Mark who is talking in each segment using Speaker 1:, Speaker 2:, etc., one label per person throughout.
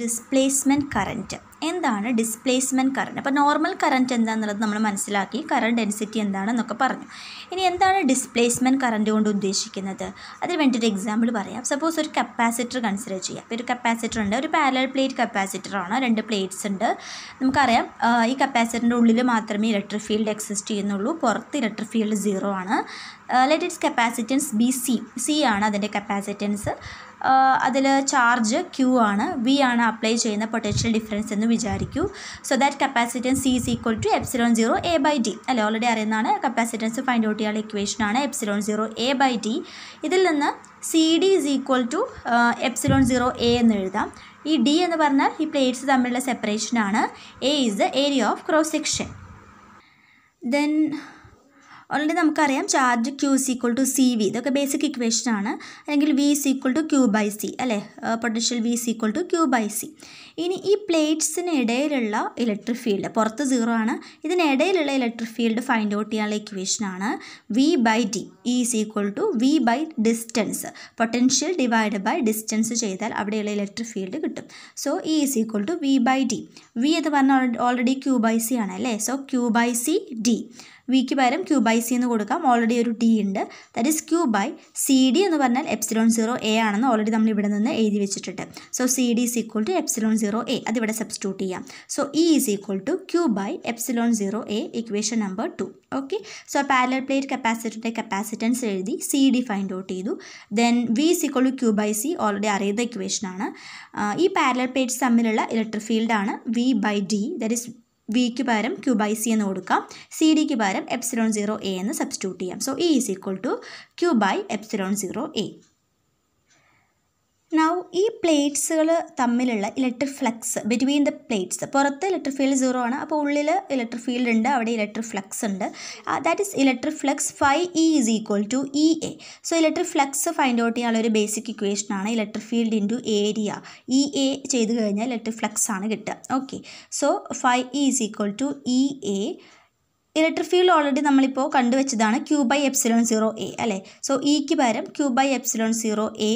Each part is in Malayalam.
Speaker 1: ഡിസ്പ്ലേസ്മെൻറ്റ് കറൻറ്റ് എന്താണ് ഡിസ്പ്ലേസ്മെൻറ്റ് കറൻറ്റ് അപ്പോൾ നോർമൽ കറൻറ്റ് എന്താണെന്നുള്ളത് നമ്മൾ മനസ്സിലാക്കി കറണ്ട് ഡെൻസിറ്റി എന്താണെന്നൊക്കെ പറഞ്ഞു ഇനി എന്താണ് ഡിസ്പ്ലേസ്മെൻറ്റ് കറൻറ്റ് കൊണ്ട് ഉദ്ദേശിക്കുന്നത് അതിന് വേണ്ടി ഒരു എക്സാമ്പിൾ പറയാം സപ്പോസ് ഒരു കപ്പാസിറ്റർ കൺസിഡർ ചെയ്യാം ഇപ്പോൾ ഒരു കപ്പാസിറ്റർ ഉണ്ട് ഒരു പാരലൽ പ്ലേറ്റ് കപ്പാസിറ്റർ ആണ് രണ്ട് പ്ലേറ്റ്സ് ഉണ്ട് നമുക്കറിയാം ഈ കപ്പാസിറ്ററിൻ്റെ ഉള്ളിൽ മാത്രമേ ഇലക്ട്രിക് ഫീൽഡ് എക്സിസ്റ്റ് ചെയ്യുന്നുള്ളൂ പുറത്ത് ഇലക്ട്രിക് ഫീൽഡ് സീറോ ആണ് let its capacitance be C C ആണ് അതിൻ്റെ കപ്പാസിറ്റൻസ് അതിൽ ചാർജ് ക്യൂ ആണ് വി ആണ് അപ്ലൈ ചെയ്യുന്ന പൊട്ടൻഷ്യൽ ഡിഫറൻസ് എന്ന് വിചാരിക്കൂ so that capacitance C is equal to epsilon zero A by D അല്ലെ ഓൾറെഡി അറിയുന്നതാണ് കപ്പാസിറ്റൻസ് ഫൈൻഡ് ഔട്ട് ചെയ്യാൻ ചെയ്യാനുള്ള ഇക്വേഷനാണ് epsilon zero A by D ഇതിൽ നിന്ന് C D is equal to epsilon zero A എന്ന് എഴുതാം ഈ ഡി എന്ന് പറഞ്ഞാൽ ഈ പ്ലേറ്റ്സ് തമ്മിലുള്ള സെപ്പറേഷനാണ് A is the area of cross section then already നമുക്കറിയാം charge Q C equal to C V ഇതൊക്കെ ബേസിക് ഇക്വേഷനാണ് അല്ലെങ്കിൽ V C equal to Q by C അല്ലേ potential V C equal to Q by C ഇനി ഈ പ്ലേറ്റ്സിന് ഇടയിലുള്ള ഇലക്ട്രിക് ഫീൽഡ് പുറത്ത് സീറോ ആണ് ഇതിനിടയിലുള്ള ഇലക്ട്രിക് ഫീൽഡ് ഫൈൻഡ് ഔട്ട് ചെയ്യാനുള്ള ഇക്വേഷനാണ് V by D is equal to V by distance potential divide by distance ചെയ്താൽ അവിടെയുള്ള ഇലക്ട്രിക് ഫീൽഡ് കിട്ടും so E is equal to V by D V എന്ന് പറഞ്ഞാൽ ഓൾറെഡി ക്യൂ ബൈ സി ആണ് അല്ലേ so Q by C D വിക്ക് പകരം ക്യൂ ബൈ സി എന്ന് കൊടുക്കാം ഓൾറെഡി ഒരു ടി ഉണ്ട് that is Q by C D എന്ന് പറഞ്ഞാൽ എപ്സിലോൺ സീറോ എ ആണെന്ന് ഓൾറെഡി നമ്മൾ ഇവിടെ നിന്ന് എഴുതി വെച്ചിട്ടുണ്ട് so C D is equal to epsilon zero A അതിവിടെ സബ്സ്റ്റിറ്റ്യൂട്ട് ചെയ്യാം so E is equal to Q by epsilon zero A equation number two okay so parallel plate കപ്പാസിറ്ററിൻ്റെ കപ്പാസിറ്റൻസ് എഴുതി സി ഡി ഫൈൻഡ് ഔട്ട് ചെയ്തു then V is equal to Q by C already അറിയുന്ന ഇക്വേഷനാണ് ഈ പാരൽ പ്ലേറ്റ്സ് തമ്മിലുള്ള ഇലക്ട്രിക് ഫീൽഡാണ് V by D that is വിക്ക് പകരം ക്യൂ ബൈ സി എന്ന് കൊടുക്കാം സി ഡിക്ക് പകരം എപ്സിലോൺ സീറോ എ എന്ന് സബ്സ്റ്റിറ്റ്യൂട്ട് ചെയ്യാം so E is equal to Q by epsilon zero A now ഈ പ്ലേറ്റ്സുകൾ തമ്മിലുള്ള electric flux between the plates പുറത്ത് ഇലക്ട്രിക് ഫീൽഡ് സീറോ ആണ് അപ്പോൾ ഉള്ളിൽ ഇലക്ട്രിക് ഫീൽഡ് ഉണ്ട് അവിടെ ഇലക്ട്രിക് ഫ്ലക്സ് ഉണ്ട് that is electric flux phi E is equal to E A so electric flux find out ചെയ്യാനുള്ള ഒരു ബേസിക് ഇക്വേഷൻ ആണ് electric field into area E A ചെയ്ത് കഴിഞ്ഞാൽ ഇലക്ട്രിക് ഫ്ലക്സ് ആണ് കിട്ടുക okay so phi E is equal to E A electric field already നമ്മളിപ്പോൾ കണ്ടുവച്ചതാണ് Q by epsilon zero A അല്ലേ സോ ഇക്ക് e പകരം Q by epsilon zero A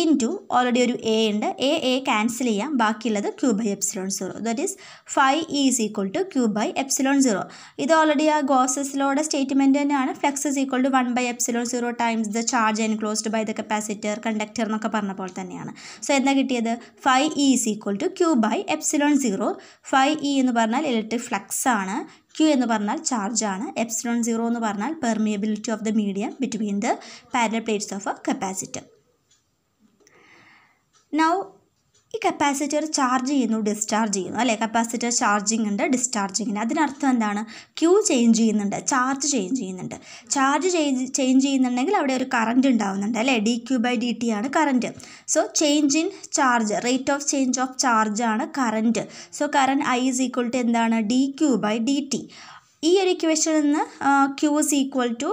Speaker 1: into already ഒരു എ ഉണ്ട് എ എ ക്യാൻസൽ ചെയ്യാം ബാക്കിയുള്ളത് Q by epsilon zero that is five is equal to Q by epsilon zero ഇത് ഓൾറെഡി ആ ഗോസസിലോടെ സ്റ്റേറ്റ്മെൻറ്റ് തന്നെയാണ് flux is equal to one by epsilon zero times the charge and closed by the capacitor conductor എന്നൊക്കെ പറഞ്ഞ പോലെ തന്നെയാണ് സോ എന്താ കിട്ടിയത് phi is equal to Q by epsilon zero phi E എന്ന് പറഞ്ഞാൽ ഇലക്ട്രിക് ഫ്ലക്സ് ആണ് ക്യൂ എന്ന് പറഞ്ഞാൽ ചാർജാണ് എപ്സിലോൺ സീറോ എന്ന് പറഞ്ഞാൽ permeability of the medium between the parallel plates of a capacitor now ഈ കപ്പാസിറ്റർ ചാർജ് ചെയ്യുന്നു ഡിസ്ചാർജ് ചെയ്യുന്നു അല്ലേ കപ്പാസിറ്റർ ചാർജിങ് ഉണ്ട് ഡിസ്ചാർജിങ്ങിന് അതിനർത്ഥം എന്താണ് ക്യൂ ചേഞ്ച് ചെയ്യുന്നുണ്ട് ചാർജ് ചേഞ്ച് ചെയ്യുന്നുണ്ട് ചാർജ് ചേഞ്ച് ചെയ്യുന്നുണ്ടെങ്കിൽ അവിടെ ഒരു കറണ്ട് ഉണ്ടാവുന്നുണ്ട് അല്ലേ d q by d t ആണ് current so change in charge rate of change of charge ആണ് current so current I is equal to എന്താണ് d q by d t ഈ ഒരു ഇക്വേഷനിൽ നിന്ന് q is equal to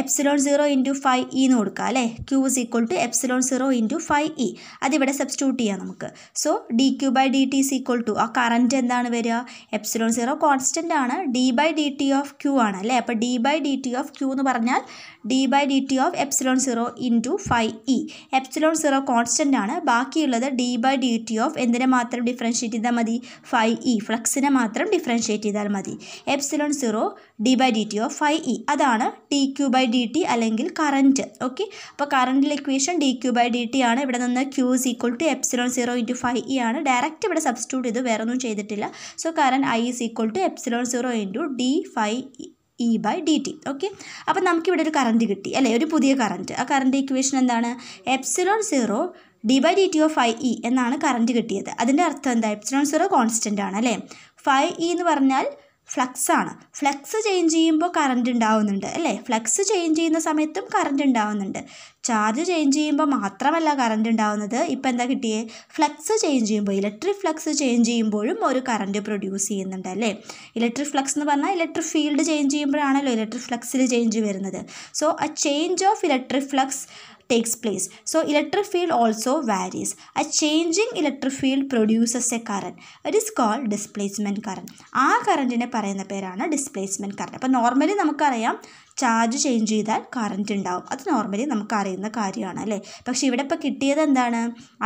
Speaker 1: epsilon zero into phi E എന്ന് കൊടുക്കുക അല്ലേ q is equal to epsilon zero into phi E അതിവിടെ സബ്സ്റ്റ്യൂട്ട് ചെയ്യാം നമുക്ക് so d q by d t is equal to ആ കറൻറ്റ് എന്താണ് വരിക എപ്സിലോൺ സീറോ കോൺസ്റ്റൻ്റ് ആണ് d by d t of q ആണ് അല്ലേ അപ്പോൾ d by d t of q എന്ന് പറഞ്ഞാൽ d by d t of epsilon zero into phi E epsilon zero constant ആണ് ബാക്കിയുള്ളത് d by d t of എന്തിനെ മാത്രം ഡിഫറൻഷ്യേറ്റ് ചെയ്താൽ മതി ഫൈവ് ഇ ഫ്ലക്സിനെ മാത്രം ഡിഫറൻഷ്യേറ്റ് ചെയ്താൽ മതി epsilon zero d by d t of phi E അതാണ് t q q by d t അല്ലെങ്കിൽ കറണ്ട് ഓക്കെ അപ്പോൾ കറൻറ്റിലെ equation d q by d t ആണ് ഇവിടെ നിന്ന് q is equal to epsilon zero into phi E ആണ് ഡയറക്റ്റ് ഇവിടെ സബ്സ്റ്റ്യൂട്ട് ചെയ്ത് വേറെ ഒന്നും ചെയ്തിട്ടില്ല so current I is equal to epsilon zero into d phi E by d t okay അപ്പോൾ നമുക്കിവിടെ ഒരു കറണ്ട് കിട്ടി അല്ലേ ഒരു പുതിയ കറണ്ട് ആ കറണ്ട് ഇക്വേഷൻ എന്താണ് epsilon zero d by d t of phi E എന്നാണ് കറണ്ട് കിട്ടിയത് അതിൻ്റെ അർത്ഥം എന്താ എപ്സിലോൺ സീറോ കോൺസ്റ്റൻ്റ് ആണ് അല്ലേ ഫൈവ് ഇ e എന്ന് പറഞ്ഞാൽ ഫ്ലക്സ് ആണ് ഫ്ലക്സ് ചേഞ്ച് ചെയ്യുമ്പോൾ കറണ്ട് ഉണ്ടാവുന്നുണ്ട് അല്ലേ ഫ്ലക്സ് ചേഞ്ച് ചെയ്യുന്ന സമയത്തും കറണ്ട് ഉണ്ടാവുന്നുണ്ട് ചാർജ് ചേഞ്ച് ചെയ്യുമ്പോൾ മാത്രമല്ല കറണ്ട് ഉണ്ടാവുന്നത് ഇപ്പം എന്താ കിട്ടിയേ ഫ്ലക്സ് ചേഞ്ച് ചെയ്യുമ്പോൾ ഇലക്ട്രിക് ഫ്ലക്സ് ചേഞ്ച് ചെയ്യുമ്പോഴും ഒരു കറണ്ട് പ്രൊഡ്യൂസ് ചെയ്യുന്നുണ്ട് അല്ലേ ഇലക്ട്രിക് ഫ്ലക്സ് എന്ന് പറഞ്ഞാൽ ഇലക്ട്രിക് ഫീൽഡ് ചേഞ്ച് ചെയ്യുമ്പോഴാണല്ലോ ഇലക്ട്രിക് ഫ്ലക്സിൽ ചേഞ്ച് വരുന്നത് so uh change of electric flux takes place. So electric field also varies. A changing electric field produces a current. It is called displacement current. ആ കറൻറ്റിനെ പറയുന്ന പേരാണ് ഡിസ്പ്ലേസ്മെൻറ്റ് കറണ്ട് അപ്പോൾ നോർമലി നമുക്കറിയാം ചാർജ് ചേഞ്ച് ചെയ്താൽ കറണ്ട് ഉണ്ടാവും അത് നോർമലി നമുക്ക് അറിയുന്ന കാര്യമാണ് അല്ലേ പക്ഷേ ഇവിടെ ഇപ്പോൾ കിട്ടിയത് എന്താണ്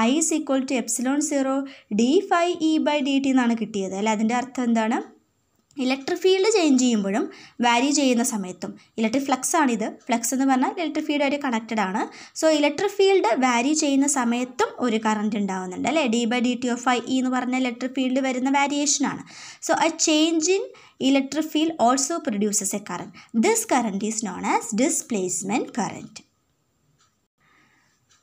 Speaker 1: I is equal to epsilon zero d phi E by d t എന്നാണ് കിട്ടിയത് അല്ലേ അതിൻ്റെ അർത്ഥം എന്താണ് ഇലക്ട്രിക് ഫീൽഡ് ചേഞ്ച് ചെയ്യുമ്പോഴും വാരി ചെയ്യുന്ന സമയത്തും ഇലക്ട്രിക് ഫ്ലക്സ് ആണിത് ഫ്ലക്സ് എന്ന് പറഞ്ഞാൽ ഇലക്ട്രിക് ഫീൽഡ് ആയിട്ട് കണക്റ്റഡ് ആണ് സോ ഇലക്ട്രിക് ഫീൽഡ് വാരി ചെയ്യുന്ന സമയത്തും ഒരു കറണ്ട് ഉണ്ടാകുന്നുണ്ട് അല്ലേ d by d t of I E എന്ന് പറഞ്ഞ ഇലക്ട്രിക് ഫീൽഡ് വരുന്ന വാരിയേഷനാണ് so a change in electric field also produces a current this current is known as displacement current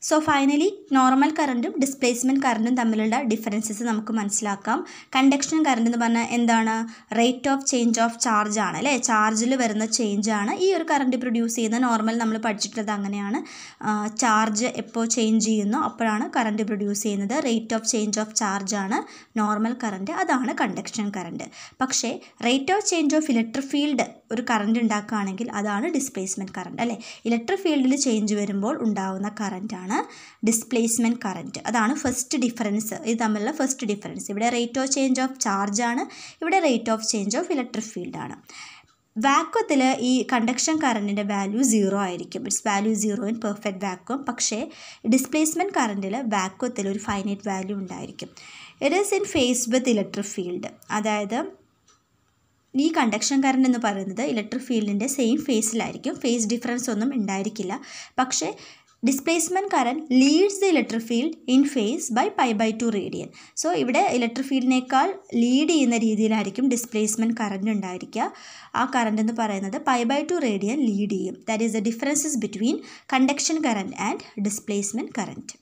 Speaker 1: so finally normal കറണ്ടും ഡിസ്പ്ലേസ്മെൻറ്റ് കറണ്ടും തമ്മിലുള്ള ഡിഫറൻസസ് നമുക്ക് മനസ്സിലാക്കാം കണ്ടക്ഷൻ കറണ്ട് എന്ന് പറഞ്ഞാൽ എന്താണ് rate of change of charge ആണ് അല്ലേ ചാർജിൽ വരുന്ന ചേഞ്ച് ആണ് ഈ ഒരു കറണ്ട് പ്രൊഡ്യൂസ് ചെയ്യുന്ന നോർമൽ നമ്മൾ പഠിച്ചിട്ടുള്ളത് അങ്ങനെയാണ് ചാർജ് എപ്പോൾ ചേഞ്ച് ചെയ്യുന്നു അപ്പോഴാണ് കറണ്ട് പ്രൊഡ്യൂസ് ചെയ്യുന്നത് rate of change of charge ആണ് നോർമൽ കറണ്ട് അതാണ് കണ്ടക്ഷൻ കറണ്ട് പക്ഷേ rate of change of electric field ഒരു കറണ്ട് ഉണ്ടാക്കുകയാണെങ്കിൽ അതാണ് ഡിസ്പ്ലേസ്മെൻറ്റ് കറണ്ട് അല്ലേ ഇലക്ട്രിക് ഫീൽഡിൽ ചേഞ്ച് വരുമ്പോൾ ഉണ്ടാകുന്ന കറണ്ടാണ് ഡിസ്പ്ലേസ്മെൻറ്റ് കറണ്ട് അതാണ് ഫസ്റ്റ് ഡിഫറൻസ് ഇത് തമ്മിലുള്ള ഫസ്റ്റ് ഡിഫറൻസ് ഇവിടെ rate of change of charge ആണ് ഇവിടെ rate of change of electric ഫീൽഡാണ് വാക്വത്തിൽ ഈ കണ്ടക്ഷൻ കറണ്ടിൻ്റെ വാല്യൂ സീറോ ആയിരിക്കും it's value zero in perfect vacuum പക്ഷേ ഡിസ്പ്ലേസ്മെൻറ്റ് കറണ്ടിൽ വാക്വത്തിൽ ഒരു ഫൈനൈറ്റ് വാല്യൂ ഉണ്ടായിരിക്കും it is in phase with electric field അതായത് ഈ കണ്ടക്ഷൻ കറണ്ട് എന്ന് പറയുന്നത് ഇലക്ട്രിക് ഫീൽഡിൻ്റെ സെയിം ഫേസിലായിരിക്കും ഫേസ് ഡിഫറൻസ് ഒന്നും ഉണ്ടായിരിക്കില്ല പക്ഷേ displacement current leads the electric field in phase by pi by two radian so ഇവിടെ ഇലക്ട്രിക് ഫീൽഡിനേക്കാൾ ലീഡ് ചെയ്യുന്ന രീതിയിലായിരിക്കും ഡിസ്പ്ലേസ്മെൻറ്റ് കറൻറ്റ് ഉണ്ടായിരിക്കുക ആ കറണ്ട് എന്ന് പറയുന്നത് pi by two radian lead ചെയ്യും that is the differences between conduction current and displacement current